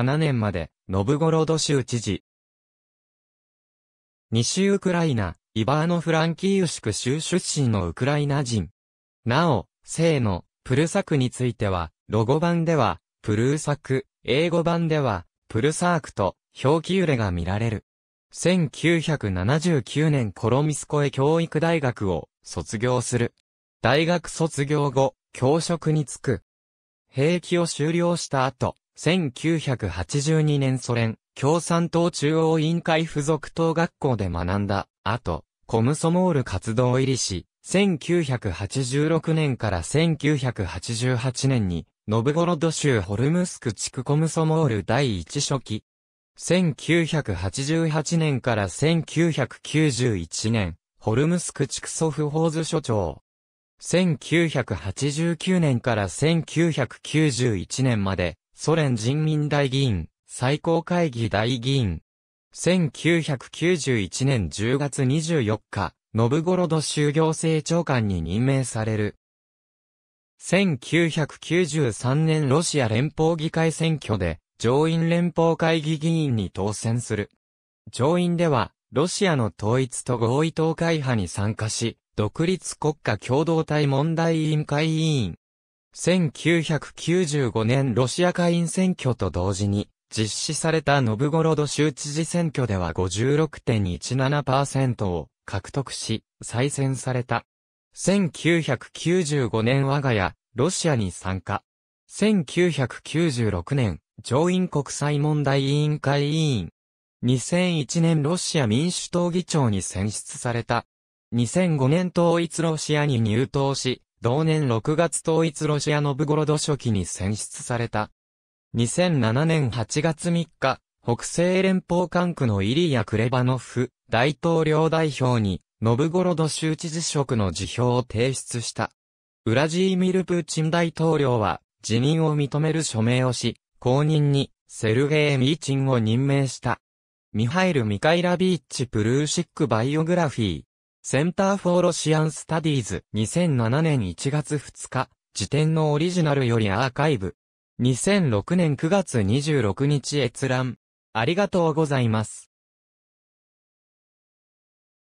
7年まで、ノブゴロド州知事。西ウクライナ、イバーノ・フランキーウシク州出身のウクライナ人。なお、姓の、プルサクについては、ロゴ版では、プルーサク、英語版では、プルサークと、表記揺れが見られる。1979年コロミスコエ教育大学を卒業する。大学卒業後、教職に就く。兵器を修了した後、1982年ソ連、共産党中央委員会附属党学校で学んだ、後、コムソモール活動入りし、1986年から1988年に、ノブゴロド州ホルムスク地区コムソモール第一書記。1988年から1991年、ホルムスク地区ソフホーズ所長。1989年から1991年まで、ソ連人民大議員、最高会議大議員。1991年10月24日、ノブゴロド州行政長官に任命される。1993年ロシア連邦議会選挙で、上院連邦会議議員に当選する。上院では、ロシアの統一と合意党会派に参加し、独立国家共同体問題委員会委員、1995年ロシア下院選挙と同時に実施されたノブゴロド州知事選挙では56.17%を獲得し、再選された。1995年我が家、ロシアに参加。1996年、上院国際問題委員会委員。2001年ロシア民主党議長に選出された。2005年統一ロシアに入党し、同年6月統一ロシアノブゴロド初期に選出された。2007年8月3日、北西連邦管区のイリア・クレバノフ大統領代表に、ノブゴロド州知事職の辞表を提出した。ウラジーミル・プーチン大統領は、辞任を認める署名をし、公認に、セルゲイ・ミーチンを任命した。ミハイル・ミカイラビーチ・プルーシック・バイオグラフィー、センターフォーロシアンスタディーズ2007年1月2日、時点のオリジナルよりアーカイブ。2006年9月26日閲覧。ありがとうございます。